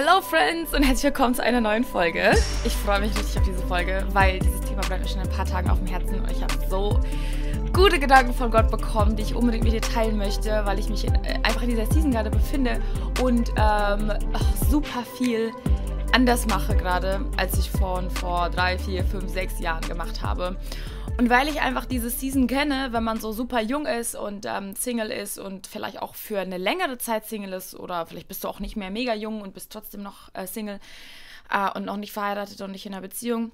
Hello Friends und herzlich willkommen zu einer neuen Folge. Ich freue mich richtig auf diese Folge, weil dieses Thema bleibt mir schon ein paar Tagen auf dem Herzen und ich habe so gute Gedanken von Gott bekommen, die ich unbedingt mit dir teilen möchte, weil ich mich in, äh, einfach in dieser Season gerade befinde und ähm, oh, super viel anders mache gerade, als ich vor, vor drei, vier, fünf, sechs Jahren gemacht habe. Und weil ich einfach diese Season kenne, wenn man so super jung ist und ähm, Single ist und vielleicht auch für eine längere Zeit Single ist oder vielleicht bist du auch nicht mehr mega jung und bist trotzdem noch äh, Single äh, und noch nicht verheiratet und nicht in einer Beziehung,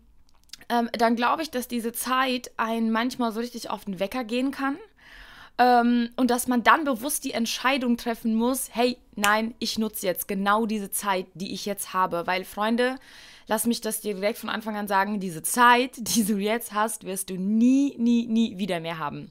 ähm, dann glaube ich, dass diese Zeit einen manchmal so richtig auf den Wecker gehen kann. Ähm, und dass man dann bewusst die Entscheidung treffen muss, hey, nein, ich nutze jetzt genau diese Zeit, die ich jetzt habe. Weil, Freunde, lass mich das dir direkt von Anfang an sagen, diese Zeit, die du jetzt hast, wirst du nie, nie, nie wieder mehr haben.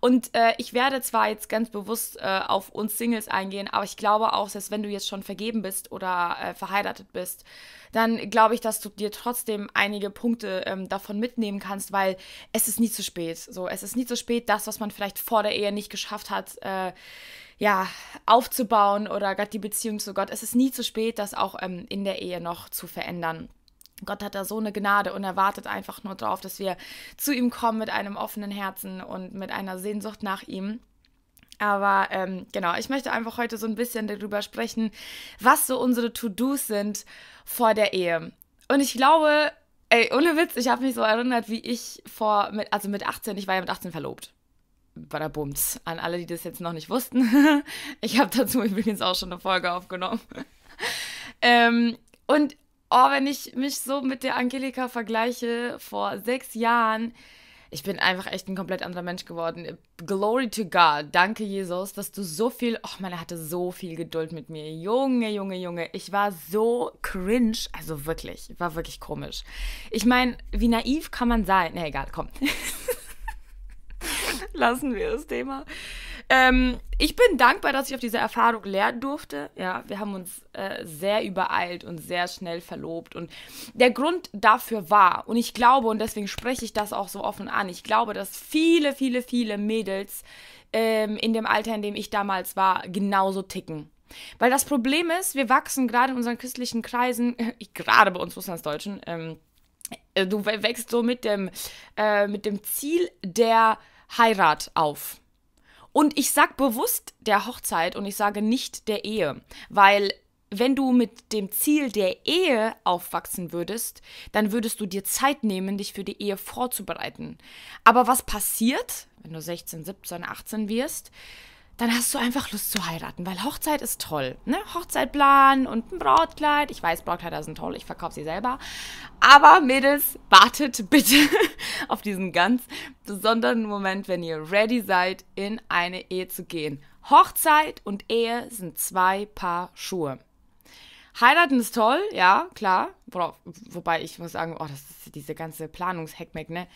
Und äh, ich werde zwar jetzt ganz bewusst äh, auf uns Singles eingehen, aber ich glaube auch, dass wenn du jetzt schon vergeben bist oder äh, verheiratet bist, dann glaube ich, dass du dir trotzdem einige Punkte ähm, davon mitnehmen kannst, weil es ist nie zu spät. So, es ist nie zu spät, das, was man vielleicht vor der Ehe nicht geschafft hat, äh, ja, aufzubauen oder gerade die Beziehung zu Gott. Es ist nie zu spät, das auch ähm, in der Ehe noch zu verändern. Gott hat da so eine Gnade und er wartet einfach nur darauf, dass wir zu ihm kommen mit einem offenen Herzen und mit einer Sehnsucht nach ihm. Aber ähm, genau, ich möchte einfach heute so ein bisschen darüber sprechen, was so unsere To-Dos sind vor der Ehe. Und ich glaube, ey, ohne Witz, ich habe mich so erinnert, wie ich vor, mit, also mit 18, ich war ja mit 18 verlobt. Badabums. An alle, die das jetzt noch nicht wussten. ich habe dazu übrigens auch schon eine Folge aufgenommen. ähm, und oh, wenn ich mich so mit der Angelika vergleiche vor sechs Jahren, ich bin einfach echt ein komplett anderer Mensch geworden. Glory to God. Danke, Jesus, dass du so viel. oh man, er hatte so viel Geduld mit mir. Junge, Junge, Junge. Ich war so cringe. Also wirklich. War wirklich komisch. Ich meine, wie naiv kann man sein? Na egal, komm. lassen wir das Thema. Ähm, ich bin dankbar, dass ich auf diese Erfahrung lernen durfte. Ja, wir haben uns äh, sehr übereilt und sehr schnell verlobt. Und der Grund dafür war, und ich glaube, und deswegen spreche ich das auch so offen an, ich glaube, dass viele, viele, viele Mädels ähm, in dem Alter, in dem ich damals war, genauso ticken. Weil das Problem ist, wir wachsen gerade in unseren christlichen Kreisen, gerade bei uns Russlandsdeutschen, ähm, äh, du wächst so mit dem, äh, mit dem Ziel der Heirat auf. Und ich sage bewusst der Hochzeit und ich sage nicht der Ehe, weil wenn du mit dem Ziel der Ehe aufwachsen würdest, dann würdest du dir Zeit nehmen, dich für die Ehe vorzubereiten. Aber was passiert, wenn du 16, 17, 18 wirst? dann hast du einfach Lust zu heiraten, weil Hochzeit ist toll. Ne? Hochzeit und ein Brautkleid. Ich weiß, Brautkleider sind toll, ich verkaufe sie selber. Aber Mädels, wartet bitte auf diesen ganz besonderen Moment, wenn ihr ready seid, in eine Ehe zu gehen. Hochzeit und Ehe sind zwei Paar Schuhe. Heiraten ist toll, ja, klar. Wobei ich muss sagen, oh, das ist diese ganze Planungshackmack, ne?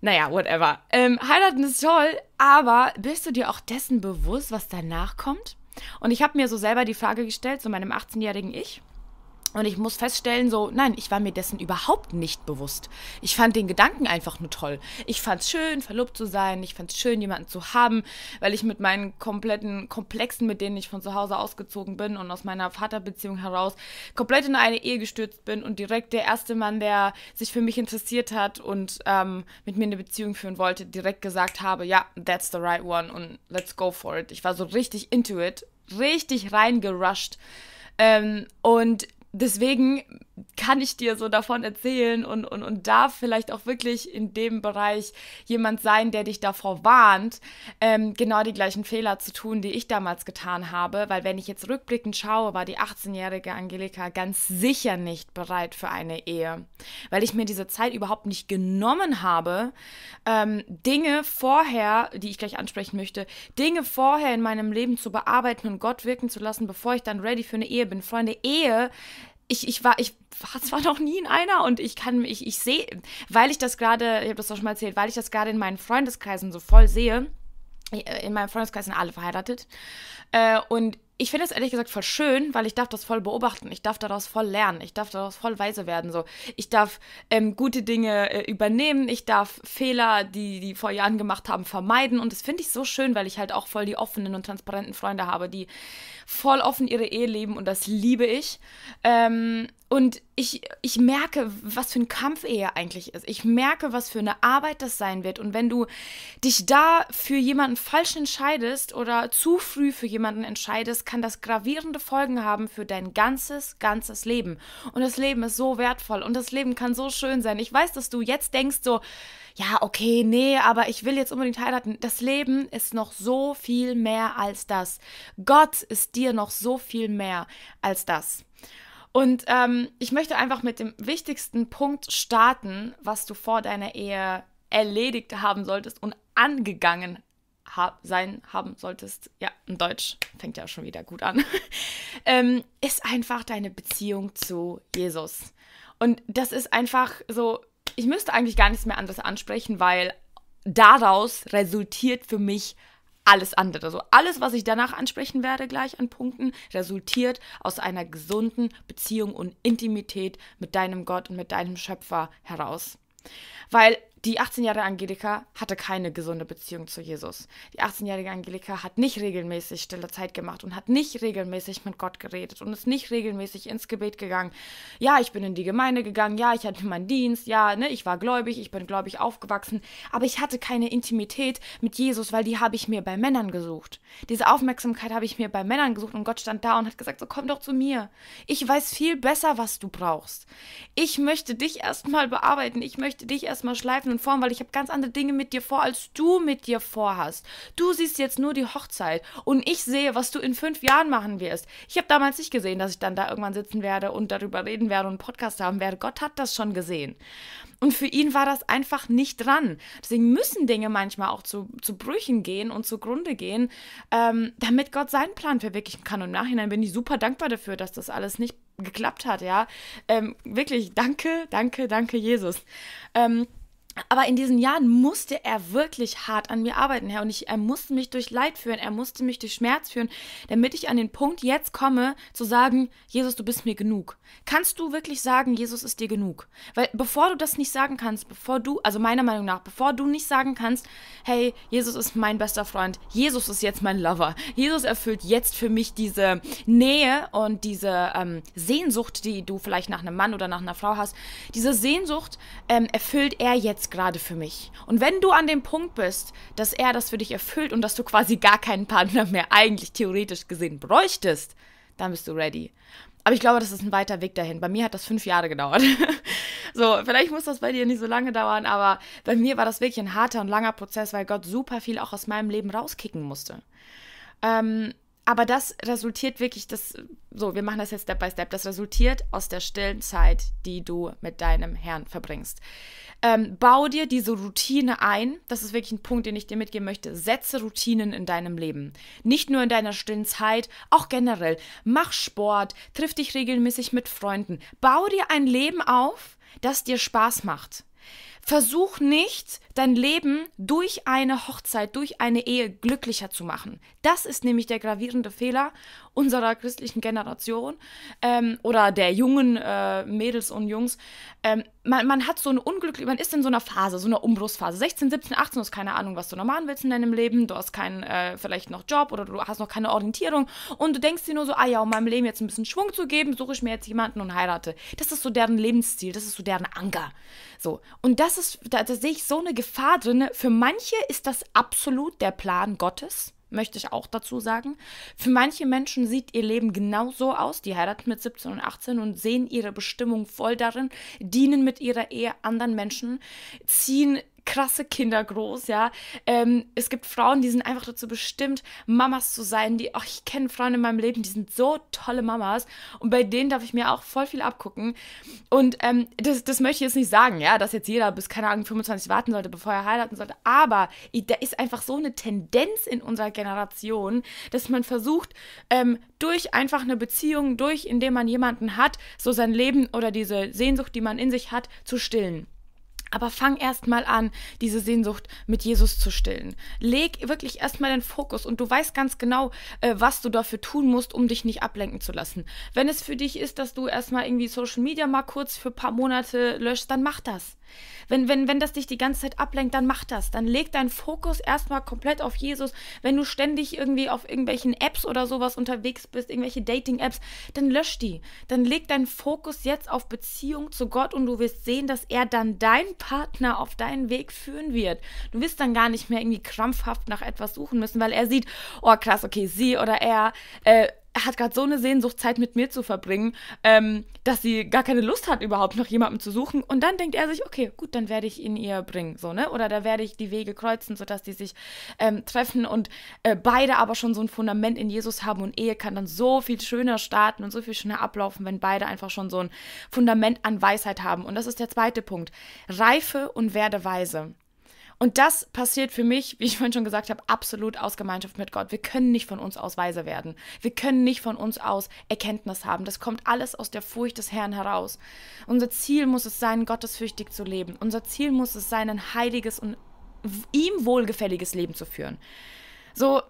Naja, whatever. Ähm, heiraten ist toll, aber bist du dir auch dessen bewusst, was danach kommt? Und ich habe mir so selber die Frage gestellt, zu so meinem 18-jährigen Ich. Und ich muss feststellen, so, nein, ich war mir dessen überhaupt nicht bewusst. Ich fand den Gedanken einfach nur toll. Ich fand es schön, verlobt zu sein. Ich fand es schön, jemanden zu haben, weil ich mit meinen kompletten Komplexen, mit denen ich von zu Hause ausgezogen bin und aus meiner Vaterbeziehung heraus, komplett in eine Ehe gestürzt bin und direkt der erste Mann, der sich für mich interessiert hat und ähm, mit mir eine Beziehung führen wollte, direkt gesagt habe, ja, that's the right one und let's go for it. Ich war so richtig into it, richtig reingerusht. Ähm, und deswegen kann ich dir so davon erzählen und, und, und darf vielleicht auch wirklich in dem Bereich jemand sein, der dich davor warnt, ähm, genau die gleichen Fehler zu tun, die ich damals getan habe. Weil wenn ich jetzt rückblickend schaue, war die 18-jährige Angelika ganz sicher nicht bereit für eine Ehe, weil ich mir diese Zeit überhaupt nicht genommen habe, ähm, Dinge vorher, die ich gleich ansprechen möchte, Dinge vorher in meinem Leben zu bearbeiten und Gott wirken zu lassen, bevor ich dann ready für eine Ehe bin. Freunde, Ehe ich, ich war, ich es war noch nie in einer und ich kann mich, ich sehe, weil ich das gerade, ich habe das auch schon mal erzählt, weil ich das gerade in meinen Freundeskreisen so voll sehe, äh, in meinem Freundeskreis sind alle verheiratet äh, und ich finde es ehrlich gesagt voll schön, weil ich darf das voll beobachten, ich darf daraus voll lernen, ich darf daraus voll weise werden. So, ich darf ähm, gute Dinge äh, übernehmen, ich darf Fehler, die die vor Jahren gemacht haben, vermeiden. Und das finde ich so schön, weil ich halt auch voll die offenen und transparenten Freunde habe, die voll offen ihre Ehe leben und das liebe ich. Ähm, und ich, ich merke, was für ein Kampf Ehe eigentlich ist. Ich merke, was für eine Arbeit das sein wird. Und wenn du dich da für jemanden falsch entscheidest oder zu früh für jemanden entscheidest, kann das gravierende Folgen haben für dein ganzes, ganzes Leben. Und das Leben ist so wertvoll und das Leben kann so schön sein. Ich weiß, dass du jetzt denkst so, ja, okay, nee, aber ich will jetzt unbedingt heiraten. Das Leben ist noch so viel mehr als das. Gott ist dir noch so viel mehr als das. Und ähm, ich möchte einfach mit dem wichtigsten Punkt starten, was du vor deiner Ehe erledigt haben solltest und angegangen hab, sein haben solltest, ja, in Deutsch fängt ja schon wieder gut an, ähm, ist einfach deine Beziehung zu Jesus. Und das ist einfach so, ich müsste eigentlich gar nichts mehr anderes ansprechen, weil daraus resultiert für mich alles andere. So also alles, was ich danach ansprechen werde, gleich an Punkten, resultiert aus einer gesunden Beziehung und Intimität mit deinem Gott und mit deinem Schöpfer heraus. Weil die 18-jährige Angelika hatte keine gesunde Beziehung zu Jesus. Die 18-jährige Angelika hat nicht regelmäßig stille Zeit gemacht und hat nicht regelmäßig mit Gott geredet und ist nicht regelmäßig ins Gebet gegangen. Ja, ich bin in die Gemeinde gegangen, ja, ich hatte meinen Dienst, ja, ne, ich war gläubig, ich bin gläubig aufgewachsen, aber ich hatte keine Intimität mit Jesus, weil die habe ich mir bei Männern gesucht. Diese Aufmerksamkeit habe ich mir bei Männern gesucht und Gott stand da und hat gesagt, so komm doch zu mir. Ich weiß viel besser, was du brauchst. Ich möchte dich erstmal bearbeiten, ich möchte dich erstmal schleifen eigenen Form, weil ich habe ganz andere Dinge mit dir vor, als du mit dir vorhast. Du siehst jetzt nur die Hochzeit und ich sehe, was du in fünf Jahren machen wirst. Ich habe damals nicht gesehen, dass ich dann da irgendwann sitzen werde und darüber reden werde und einen Podcast haben werde. Gott hat das schon gesehen. Und für ihn war das einfach nicht dran. Deswegen müssen Dinge manchmal auch zu, zu Brüchen gehen und zugrunde gehen, ähm, damit Gott seinen Plan verwirklichen kann. Und im Nachhinein bin ich super dankbar dafür, dass das alles nicht geklappt hat, ja. Ähm, wirklich, danke, danke, danke, Jesus. Ähm, aber in diesen Jahren musste er wirklich hart an mir arbeiten, Herr. Und ich, er musste mich durch Leid führen, er musste mich durch Schmerz führen, damit ich an den Punkt jetzt komme, zu sagen, Jesus, du bist mir genug. Kannst du wirklich sagen, Jesus ist dir genug? Weil bevor du das nicht sagen kannst, bevor du, also meiner Meinung nach, bevor du nicht sagen kannst, hey, Jesus ist mein bester Freund, Jesus ist jetzt mein Lover, Jesus erfüllt jetzt für mich diese Nähe und diese ähm, Sehnsucht, die du vielleicht nach einem Mann oder nach einer Frau hast, diese Sehnsucht ähm, erfüllt er jetzt jetzt gerade für mich. Und wenn du an dem Punkt bist, dass er das für dich erfüllt und dass du quasi gar keinen Partner mehr eigentlich theoretisch gesehen bräuchtest, dann bist du ready. Aber ich glaube, das ist ein weiter Weg dahin. Bei mir hat das fünf Jahre gedauert. so, vielleicht muss das bei dir nicht so lange dauern, aber bei mir war das wirklich ein harter und langer Prozess, weil Gott super viel auch aus meinem Leben rauskicken musste. Ähm, aber das resultiert wirklich, das, so, wir machen das jetzt Step by Step, das resultiert aus der stillen Zeit, die du mit deinem Herrn verbringst. Ähm, bau dir diese Routine ein. Das ist wirklich ein Punkt, den ich dir mitgeben möchte. Setze Routinen in deinem Leben. Nicht nur in deiner stillen Zeit, auch generell. Mach Sport, triff dich regelmäßig mit Freunden. Bau dir ein Leben auf, das dir Spaß macht. Versuch nicht, dein Leben durch eine Hochzeit, durch eine Ehe glücklicher zu machen. Das ist nämlich der gravierende Fehler unserer christlichen Generation ähm, oder der jungen äh, Mädels und Jungs. Ähm, man, man hat so ein unglückliche, man ist in so einer Phase, so einer Umbruchsphase. 16, 17, 18, du hast keine Ahnung, was du noch machen willst in deinem Leben. Du hast keinen, äh, vielleicht noch Job oder du hast noch keine Orientierung und du denkst dir nur so, ah ja, um meinem Leben jetzt ein bisschen Schwung zu geben, suche ich mir jetzt jemanden und heirate. Das ist so deren Lebensstil, das ist so deren Anker. So. Und das ist, da, da sehe ich so eine Gefahr Gefahr drin. Für manche ist das absolut der Plan Gottes, möchte ich auch dazu sagen. Für manche Menschen sieht ihr Leben genau so aus. Die heiraten mit 17 und 18 und sehen ihre Bestimmung voll darin, dienen mit ihrer Ehe anderen Menschen, ziehen krasse Kinder groß, ja. Ähm, es gibt Frauen, die sind einfach dazu bestimmt, Mamas zu sein. Die, ach, ich kenne Frauen in meinem Leben, die sind so tolle Mamas. Und bei denen darf ich mir auch voll viel abgucken. Und ähm, das, das möchte ich jetzt nicht sagen, ja, dass jetzt jeder bis, keine Ahnung, 25 warten sollte, bevor er heiraten sollte. Aber da ist einfach so eine Tendenz in unserer Generation, dass man versucht, ähm, durch einfach eine Beziehung, durch indem man jemanden hat, so sein Leben oder diese Sehnsucht, die man in sich hat, zu stillen. Aber fang erstmal an, diese Sehnsucht mit Jesus zu stillen. Leg wirklich erstmal den Fokus und du weißt ganz genau, äh, was du dafür tun musst, um dich nicht ablenken zu lassen. Wenn es für dich ist, dass du erstmal irgendwie Social Media mal kurz für ein paar Monate löschst, dann mach das. Wenn, wenn, wenn das dich die ganze Zeit ablenkt, dann mach das. Dann leg deinen Fokus erstmal komplett auf Jesus. Wenn du ständig irgendwie auf irgendwelchen Apps oder sowas unterwegs bist, irgendwelche Dating-Apps, dann lösch die. Dann leg deinen Fokus jetzt auf Beziehung zu Gott und du wirst sehen, dass er dann deinen Partner auf deinen Weg führen wird. Du wirst dann gar nicht mehr irgendwie krampfhaft nach etwas suchen müssen, weil er sieht, oh krass, okay, sie oder er äh, er hat gerade so eine Sehnsucht, Zeit mit mir zu verbringen, ähm, dass sie gar keine Lust hat, überhaupt noch jemanden zu suchen. Und dann denkt er sich, okay, gut, dann werde ich ihn ihr bringen, so, ne? Oder da werde ich die Wege kreuzen, sodass die sich ähm, treffen und äh, beide aber schon so ein Fundament in Jesus haben und Ehe kann dann so viel schöner starten und so viel schöner ablaufen, wenn beide einfach schon so ein Fundament an Weisheit haben. Und das ist der zweite Punkt. Reife und werde weise. Und das passiert für mich, wie ich vorhin schon gesagt habe, absolut aus Gemeinschaft mit Gott. Wir können nicht von uns aus weise werden. Wir können nicht von uns aus Erkenntnis haben. Das kommt alles aus der Furcht des Herrn heraus. Unser Ziel muss es sein, gottesfürchtig zu leben. Unser Ziel muss es sein, ein heiliges und ihm wohlgefälliges Leben zu führen. So,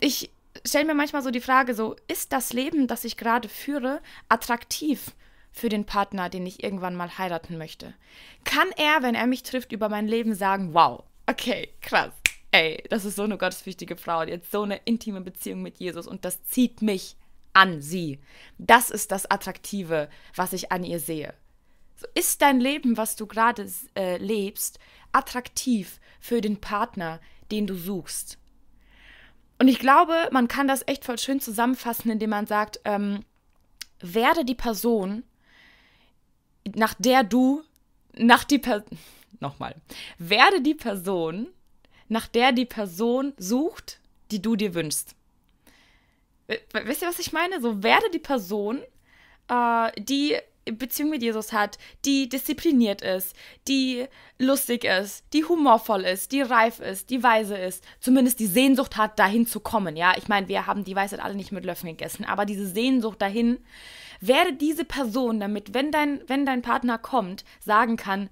ich stelle mir manchmal so die Frage, so ist das Leben, das ich gerade führe, attraktiv? für den Partner, den ich irgendwann mal heiraten möchte? Kann er, wenn er mich trifft, über mein Leben sagen, wow, okay, krass. Ey, das ist so eine gottesfürchtige Frau, die hat so eine intime Beziehung mit Jesus und das zieht mich an sie. Das ist das Attraktive, was ich an ihr sehe. So ist dein Leben, was du gerade äh, lebst, attraktiv für den Partner, den du suchst. Und ich glaube, man kann das echt voll schön zusammenfassen, indem man sagt, ähm, werde die Person, nach der du, nach die Person, nochmal, werde die Person, nach der die Person sucht, die du dir wünschst. Wisst ihr, was ich meine? So werde die Person, äh, die Beziehung mit Jesus hat, die diszipliniert ist, die lustig ist, die humorvoll ist, die reif ist, die weise ist, zumindest die Sehnsucht hat, dahin zu kommen. Ja, ich meine, wir haben die Weisheit alle nicht mit Löffeln gegessen, aber diese Sehnsucht dahin, werde diese Person, damit, wenn dein, wenn dein Partner kommt, sagen kann,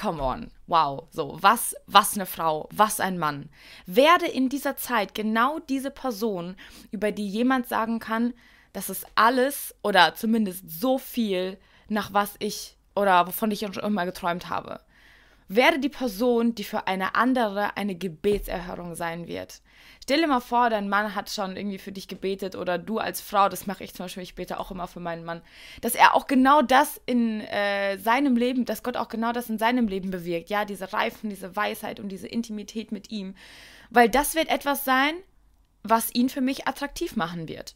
come on, wow, so, was, was eine Frau, was ein Mann. Werde in dieser Zeit genau diese Person, über die jemand sagen kann, das ist alles oder zumindest so viel, nach was ich oder wovon ich schon immer geträumt habe. Werde die Person, die für eine andere eine Gebetserhörung sein wird. Stell dir mal vor, dein Mann hat schon irgendwie für dich gebetet oder du als Frau, das mache ich zum Beispiel, ich bete auch immer für meinen Mann, dass er auch genau das in äh, seinem Leben, dass Gott auch genau das in seinem Leben bewirkt. Ja, diese Reifen, diese Weisheit und diese Intimität mit ihm. Weil das wird etwas sein, was ihn für mich attraktiv machen wird.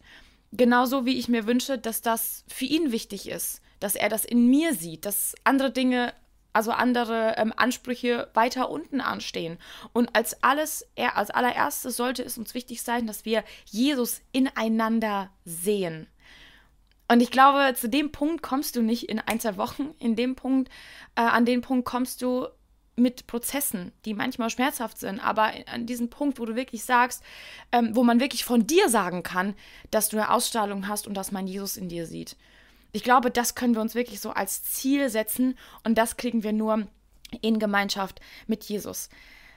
Genauso wie ich mir wünsche, dass das für ihn wichtig ist, dass er das in mir sieht, dass andere Dinge also andere ähm, Ansprüche weiter unten anstehen. Und als alles, als allererstes sollte es uns wichtig sein, dass wir Jesus ineinander sehen. Und ich glaube, zu dem Punkt kommst du nicht in ein, zwei Wochen. In dem Punkt, äh, an den Punkt kommst du mit Prozessen, die manchmal schmerzhaft sind, aber an diesem Punkt, wo du wirklich sagst, ähm, wo man wirklich von dir sagen kann, dass du eine Ausstrahlung hast und dass man Jesus in dir sieht ich glaube, das können wir uns wirklich so als Ziel setzen und das kriegen wir nur in Gemeinschaft mit Jesus.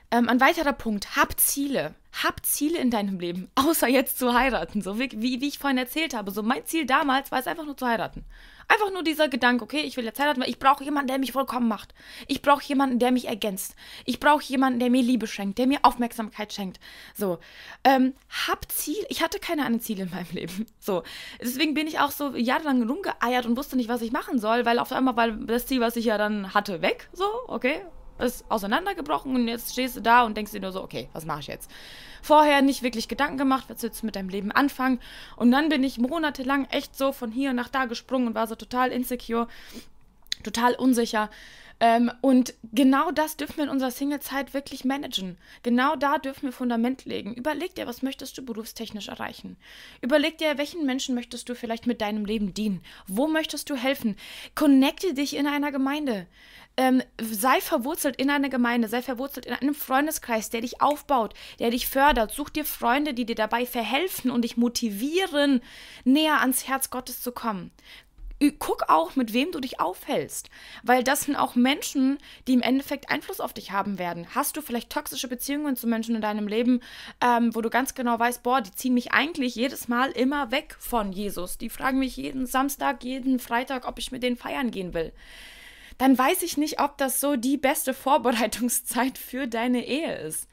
Ähm, ein weiterer Punkt, hab Ziele. Hab Ziele in deinem Leben, außer jetzt zu heiraten. So wie, wie ich vorhin erzählt habe. So mein Ziel damals war es einfach nur zu heiraten. Einfach nur dieser Gedanke, okay, ich will jetzt heiraten, weil ich brauche jemanden, der mich vollkommen macht. Ich brauche jemanden, der mich ergänzt. Ich brauche jemanden, der mir Liebe schenkt, der mir Aufmerksamkeit schenkt. So, ähm, hab Ziele. Ich hatte keine anderen Ziele in meinem Leben. So, deswegen bin ich auch so jahrelang rumgeeiert und wusste nicht, was ich machen soll, weil auf einmal war das Ziel, was ich ja dann hatte, weg. So, okay, ist auseinandergebrochen und jetzt stehst du da und denkst dir nur so, okay, was mache ich jetzt? Vorher nicht wirklich Gedanken gemacht, was willst du mit deinem Leben anfangen? Und dann bin ich monatelang echt so von hier nach da gesprungen und war so total insecure, total unsicher. Ähm, und genau das dürfen wir in unserer Single-Zeit wirklich managen. Genau da dürfen wir Fundament legen. Überleg dir, was möchtest du berufstechnisch erreichen? Überleg dir, welchen Menschen möchtest du vielleicht mit deinem Leben dienen? Wo möchtest du helfen? Connecte dich in einer Gemeinde. Ähm, sei verwurzelt in einer Gemeinde, sei verwurzelt in einem Freundeskreis, der dich aufbaut, der dich fördert. Such dir Freunde, die dir dabei verhelfen und dich motivieren, näher ans Herz Gottes zu kommen guck auch, mit wem du dich aufhältst. Weil das sind auch Menschen, die im Endeffekt Einfluss auf dich haben werden. Hast du vielleicht toxische Beziehungen zu Menschen in deinem Leben, ähm, wo du ganz genau weißt, boah, die ziehen mich eigentlich jedes Mal immer weg von Jesus. Die fragen mich jeden Samstag, jeden Freitag, ob ich mit denen feiern gehen will. Dann weiß ich nicht, ob das so die beste Vorbereitungszeit für deine Ehe ist.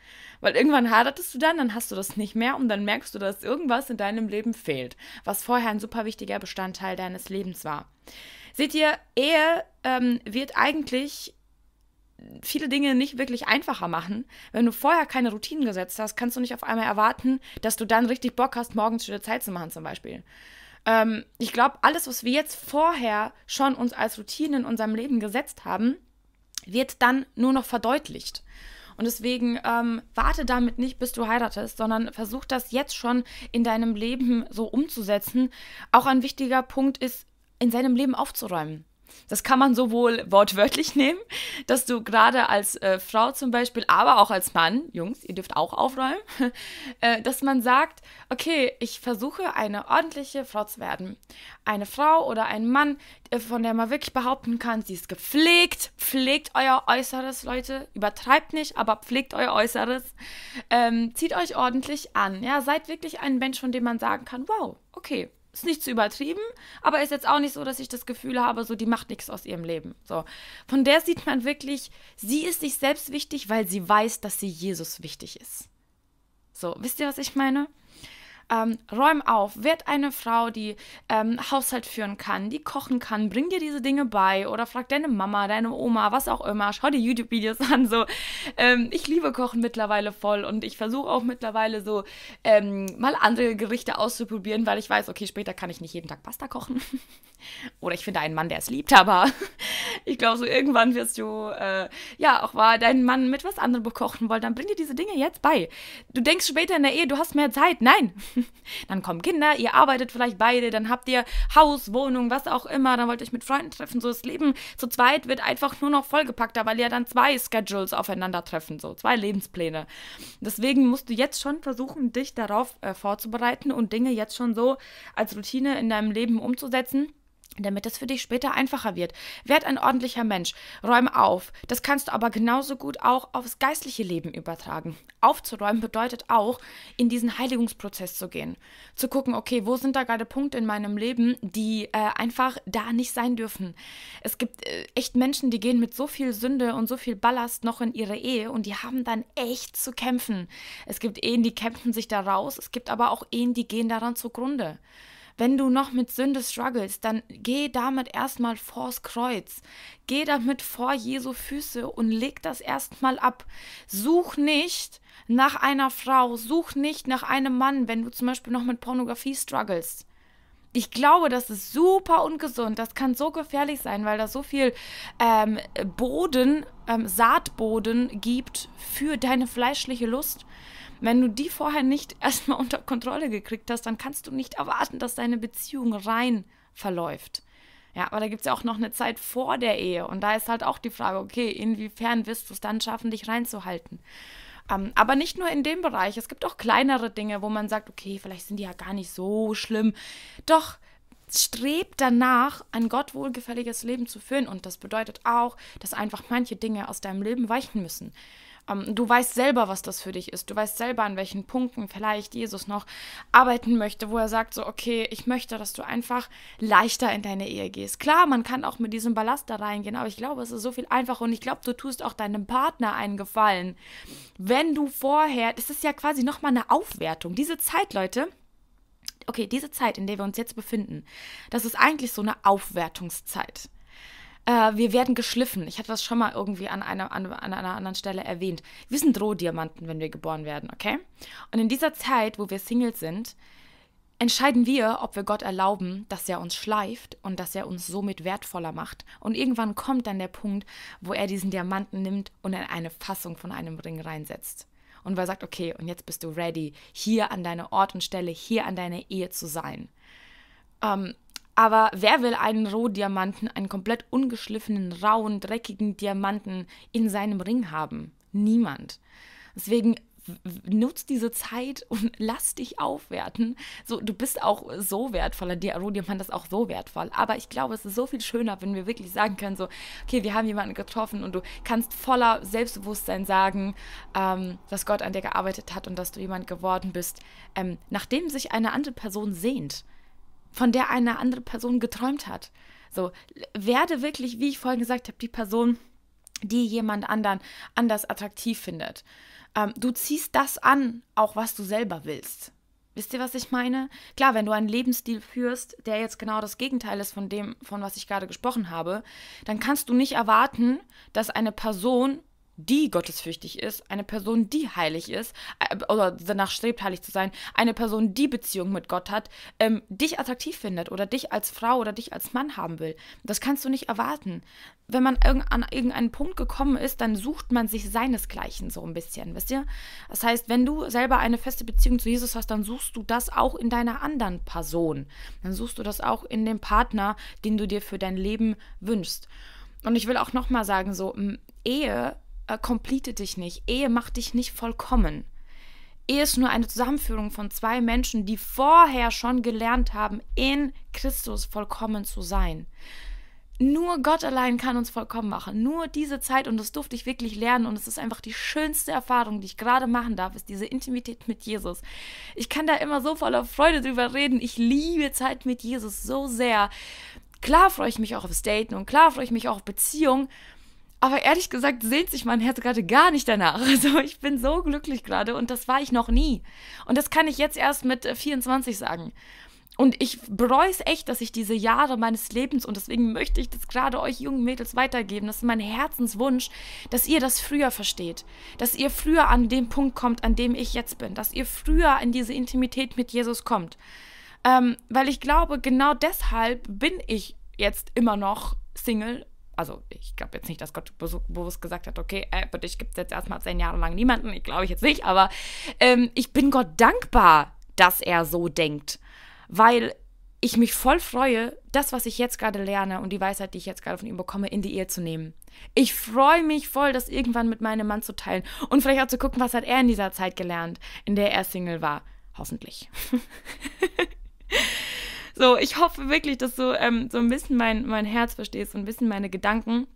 Weil irgendwann hadertest du dann, dann hast du das nicht mehr und dann merkst du, dass irgendwas in deinem Leben fehlt, was vorher ein super wichtiger Bestandteil deines Lebens war. Seht ihr, Ehe ähm, wird eigentlich viele Dinge nicht wirklich einfacher machen. Wenn du vorher keine Routinen gesetzt hast, kannst du nicht auf einmal erwarten, dass du dann richtig Bock hast, morgens schöne Zeit zu machen zum Beispiel. Ähm, ich glaube, alles, was wir jetzt vorher schon uns als Routine in unserem Leben gesetzt haben, wird dann nur noch verdeutlicht. Und deswegen ähm, warte damit nicht, bis du heiratest, sondern versuch das jetzt schon in deinem Leben so umzusetzen. Auch ein wichtiger Punkt ist, in seinem Leben aufzuräumen. Das kann man sowohl wortwörtlich nehmen, dass du gerade als äh, Frau zum Beispiel, aber auch als Mann, Jungs, ihr dürft auch aufräumen, äh, dass man sagt, okay, ich versuche eine ordentliche Frau zu werden. Eine Frau oder ein Mann, äh, von der man wirklich behaupten kann, sie ist gepflegt. Pflegt euer Äußeres, Leute. Übertreibt nicht, aber pflegt euer Äußeres. Ähm, zieht euch ordentlich an. Ja, seid wirklich ein Mensch, von dem man sagen kann, wow, okay, ist nicht zu übertrieben, aber ist jetzt auch nicht so, dass ich das Gefühl habe, so die macht nichts aus ihrem Leben. So. Von der sieht man wirklich, sie ist sich selbst wichtig, weil sie weiß, dass sie Jesus wichtig ist. So, wisst ihr, was ich meine? ähm, räum auf, werd eine Frau, die ähm, Haushalt führen kann, die kochen kann, bring dir diese Dinge bei oder frag deine Mama, deine Oma, was auch immer, schau dir YouTube-Videos an, so. Ähm, ich liebe Kochen mittlerweile voll und ich versuche auch mittlerweile so ähm, mal andere Gerichte auszuprobieren, weil ich weiß, okay, später kann ich nicht jeden Tag Pasta kochen. oder ich finde einen Mann, der es liebt, aber ich glaube, so irgendwann wirst du, äh, ja, auch mal deinen Mann mit was anderem bekochen wollen, dann bring dir diese Dinge jetzt bei. Du denkst später in der Ehe, du hast mehr Zeit. Nein, dann kommen Kinder, ihr arbeitet vielleicht beide, dann habt ihr Haus, Wohnung, was auch immer, dann wollt ihr euch mit Freunden treffen. So, das Leben zu zweit wird einfach nur noch vollgepackter, weil ja dann zwei Schedules aufeinandertreffen, so zwei Lebenspläne. Deswegen musst du jetzt schon versuchen, dich darauf äh, vorzubereiten und Dinge jetzt schon so als Routine in deinem Leben umzusetzen damit es für dich später einfacher wird. Werd ein ordentlicher Mensch, räum auf. Das kannst du aber genauso gut auch aufs geistliche Leben übertragen. Aufzuräumen bedeutet auch, in diesen Heiligungsprozess zu gehen. Zu gucken, okay, wo sind da gerade Punkte in meinem Leben, die äh, einfach da nicht sein dürfen. Es gibt äh, echt Menschen, die gehen mit so viel Sünde und so viel Ballast noch in ihre Ehe und die haben dann echt zu kämpfen. Es gibt Ehen, die kämpfen sich da raus, es gibt aber auch Ehen, die gehen daran zugrunde. Wenn du noch mit Sünde struggles, dann geh damit erstmal vors Kreuz. Geh damit vor Jesu Füße und leg das erstmal ab. Such nicht nach einer Frau, such nicht nach einem Mann, wenn du zum Beispiel noch mit Pornografie struggles. Ich glaube, das ist super ungesund. Das kann so gefährlich sein, weil da so viel ähm, Boden, ähm, Saatboden gibt für deine fleischliche Lust. Wenn du die vorher nicht erstmal unter Kontrolle gekriegt hast, dann kannst du nicht erwarten, dass deine Beziehung rein verläuft. Ja, aber da gibt es ja auch noch eine Zeit vor der Ehe. Und da ist halt auch die Frage, okay, inwiefern wirst du es dann schaffen, dich reinzuhalten? Ähm, aber nicht nur in dem Bereich. Es gibt auch kleinere Dinge, wo man sagt, okay, vielleicht sind die ja gar nicht so schlimm. Doch strebt danach, ein Gott wohlgefälliges Leben zu führen. Und das bedeutet auch, dass einfach manche Dinge aus deinem Leben weichen müssen. Ähm, du weißt selber, was das für dich ist. Du weißt selber, an welchen Punkten vielleicht Jesus noch arbeiten möchte, wo er sagt, so, okay, ich möchte, dass du einfach leichter in deine Ehe gehst. Klar, man kann auch mit diesem Ballast da reingehen, aber ich glaube, es ist so viel einfacher und ich glaube, du tust auch deinem Partner einen Gefallen. Wenn du vorher, das ist ja quasi nochmal eine Aufwertung. Diese Zeit, Leute, okay, diese Zeit, in der wir uns jetzt befinden, das ist eigentlich so eine Aufwertungszeit. Äh, wir werden geschliffen. Ich hatte das schon mal irgendwie an einer, an, an einer anderen Stelle erwähnt. Wir sind Rohdiamanten, wenn wir geboren werden, okay? Und in dieser Zeit, wo wir Singles sind, entscheiden wir, ob wir Gott erlauben, dass er uns schleift und dass er uns somit wertvoller macht. Und irgendwann kommt dann der Punkt, wo er diesen Diamanten nimmt und in eine Fassung von einem Ring reinsetzt. Und weil er sagt, okay, und jetzt bist du ready, hier an deine Ort und Stelle, hier an deine Ehe zu sein. Ähm, aber wer will einen Rohdiamanten, einen komplett ungeschliffenen, rauen, dreckigen Diamanten in seinem Ring haben? Niemand. Deswegen nutzt diese Zeit und lass dich aufwerten. So, du bist auch so wertvoller. Der Rohdiamant ist auch so wertvoll. Aber ich glaube, es ist so viel schöner, wenn wir wirklich sagen können, so, okay, wir haben jemanden getroffen und du kannst voller Selbstbewusstsein sagen, ähm, dass Gott an dir gearbeitet hat und dass du jemand geworden bist, ähm, nachdem sich eine andere Person sehnt von der eine andere Person geträumt hat. So, werde wirklich, wie ich vorhin gesagt habe, die Person, die jemand anderen anders attraktiv findet. Ähm, du ziehst das an, auch was du selber willst. Wisst ihr, was ich meine? Klar, wenn du einen Lebensstil führst, der jetzt genau das Gegenteil ist von dem, von was ich gerade gesprochen habe, dann kannst du nicht erwarten, dass eine Person die gottesfürchtig ist, eine Person, die heilig ist äh, oder danach strebt, heilig zu sein, eine Person, die Beziehung mit Gott hat, ähm, dich attraktiv findet oder dich als Frau oder dich als Mann haben will. Das kannst du nicht erwarten. Wenn man irg an irgendeinen Punkt gekommen ist, dann sucht man sich seinesgleichen so ein bisschen, wisst ihr? Das heißt, wenn du selber eine feste Beziehung zu Jesus hast, dann suchst du das auch in deiner anderen Person. Dann suchst du das auch in dem Partner, den du dir für dein Leben wünschst. Und ich will auch nochmal sagen, so Ehe äh, complete dich nicht. Ehe macht dich nicht vollkommen. Ehe ist nur eine Zusammenführung von zwei Menschen, die vorher schon gelernt haben, in Christus vollkommen zu sein. Nur Gott allein kann uns vollkommen machen. Nur diese Zeit, und das durfte ich wirklich lernen, und es ist einfach die schönste Erfahrung, die ich gerade machen darf, ist diese Intimität mit Jesus. Ich kann da immer so voller Freude drüber reden. Ich liebe Zeit mit Jesus so sehr. Klar freue ich mich auch aufs Daten und klar freue ich mich auch auf Beziehungen, aber ehrlich gesagt sehnt sich mein Herz gerade gar nicht danach. Also ich bin so glücklich gerade und das war ich noch nie. Und das kann ich jetzt erst mit 24 äh, sagen. Und ich bereue es echt, dass ich diese Jahre meines Lebens und deswegen möchte ich das gerade euch jungen Mädels weitergeben. Das ist mein Herzenswunsch, dass ihr das früher versteht. Dass ihr früher an den Punkt kommt, an dem ich jetzt bin. Dass ihr früher in diese Intimität mit Jesus kommt. Ähm, weil ich glaube, genau deshalb bin ich jetzt immer noch Single also ich glaube jetzt nicht, dass Gott bewusst gesagt hat, okay, äh, dich gibt es jetzt erstmal zehn Jahre lang niemanden, ich glaube ich jetzt nicht, aber ähm, ich bin Gott dankbar, dass er so denkt, weil ich mich voll freue, das, was ich jetzt gerade lerne und die Weisheit, die ich jetzt gerade von ihm bekomme, in die Ehe zu nehmen. Ich freue mich voll, das irgendwann mit meinem Mann zu teilen und vielleicht auch zu gucken, was hat er in dieser Zeit gelernt, in der er Single war. Hoffentlich. So, ich hoffe wirklich, dass du ähm, so ein bisschen mein, mein Herz verstehst, so ein bisschen meine Gedanken.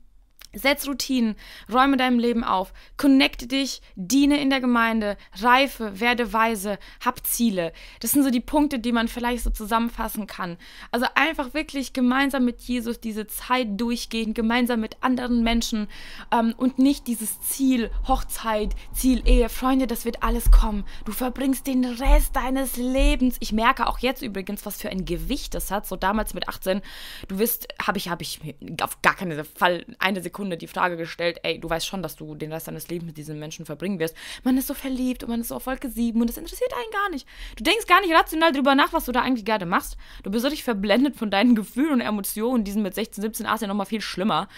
Setz Routinen, räume deinem Leben auf, connecte dich, diene in der Gemeinde, reife, werde weise, hab Ziele. Das sind so die Punkte, die man vielleicht so zusammenfassen kann. Also einfach wirklich gemeinsam mit Jesus diese Zeit durchgehen, gemeinsam mit anderen Menschen ähm, und nicht dieses Ziel, Hochzeit, Ziel, Ehe, Freunde, das wird alles kommen. Du verbringst den Rest deines Lebens. Ich merke auch jetzt übrigens, was für ein Gewicht das hat. So damals mit 18, du wirst, habe ich, habe ich auf gar keinen Fall eine Sekunde Sekunde die Frage gestellt, ey, du weißt schon, dass du den Rest deines Lebens mit diesen Menschen verbringen wirst. Man ist so verliebt und man ist so auf Wolke 7 und das interessiert einen gar nicht. Du denkst gar nicht rational darüber nach, was du da eigentlich gerade machst. Du bist wirklich verblendet von deinen Gefühlen und Emotionen, Diesen mit 16, 17, 18 nochmal viel schlimmer.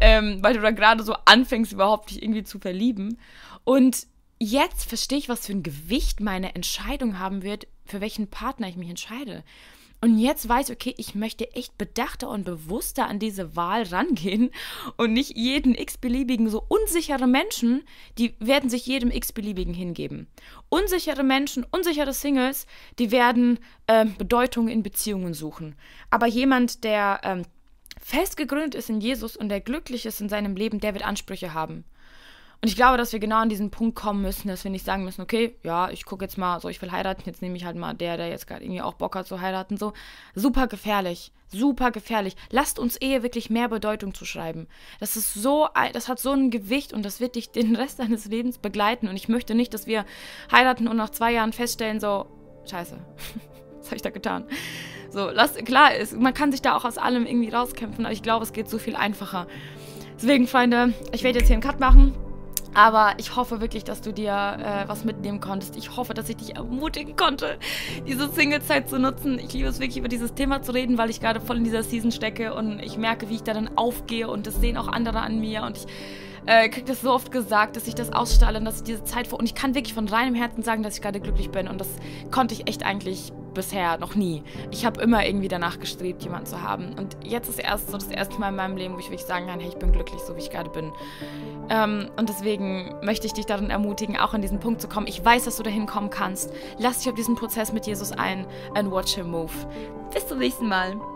Ähm, weil du da gerade so anfängst, überhaupt dich irgendwie zu verlieben. Und jetzt verstehe ich, was für ein Gewicht meine Entscheidung haben wird, für welchen Partner ich mich entscheide und jetzt weiß, okay, ich möchte echt bedachter und bewusster an diese Wahl rangehen und nicht jeden x-beliebigen, so unsichere Menschen, die werden sich jedem x-beliebigen hingeben. Unsichere Menschen, unsichere Singles, die werden ähm, Bedeutung in Beziehungen suchen. Aber jemand, der ähm, festgegründet ist in Jesus und der glücklich ist in seinem Leben, der wird Ansprüche haben. Und ich glaube, dass wir genau an diesen Punkt kommen müssen, dass wir nicht sagen müssen, okay, ja, ich gucke jetzt mal, so ich will heiraten, jetzt nehme ich halt mal der, der jetzt gerade irgendwie auch Bock hat zu heiraten, so. Super gefährlich, super gefährlich. Lasst uns Ehe wirklich mehr Bedeutung zu schreiben. Das ist so, das hat so ein Gewicht und das wird dich den Rest deines Lebens begleiten. Und ich möchte nicht, dass wir heiraten und nach zwei Jahren feststellen, so, scheiße, was habe ich da getan? So, lasst, klar, ist, man kann sich da auch aus allem irgendwie rauskämpfen, aber ich glaube, es geht so viel einfacher. Deswegen, Freunde, ich werde jetzt hier einen Cut machen. Aber ich hoffe wirklich, dass du dir äh, was mitnehmen konntest. Ich hoffe, dass ich dich ermutigen konnte, diese Single-Zeit zu nutzen. Ich liebe es wirklich, über dieses Thema zu reden, weil ich gerade voll in dieser Season stecke und ich merke, wie ich da dann aufgehe und das sehen auch andere an mir und ich äh, kriege das so oft gesagt, dass ich das ausstrahle und dass ich diese Zeit vor. Und ich kann wirklich von reinem Herzen sagen, dass ich gerade glücklich bin und das konnte ich echt eigentlich bisher noch nie. Ich habe immer irgendwie danach gestrebt, jemanden zu haben. Und jetzt ist erst so das erste Mal in meinem Leben, wo ich wirklich sagen kann, hey, ich bin glücklich, so wie ich gerade bin. Ähm, und deswegen möchte ich dich darin ermutigen, auch an diesen Punkt zu kommen. Ich weiß, dass du dahin kommen kannst. Lass dich auf diesen Prozess mit Jesus ein and watch him move. Bis zum nächsten Mal.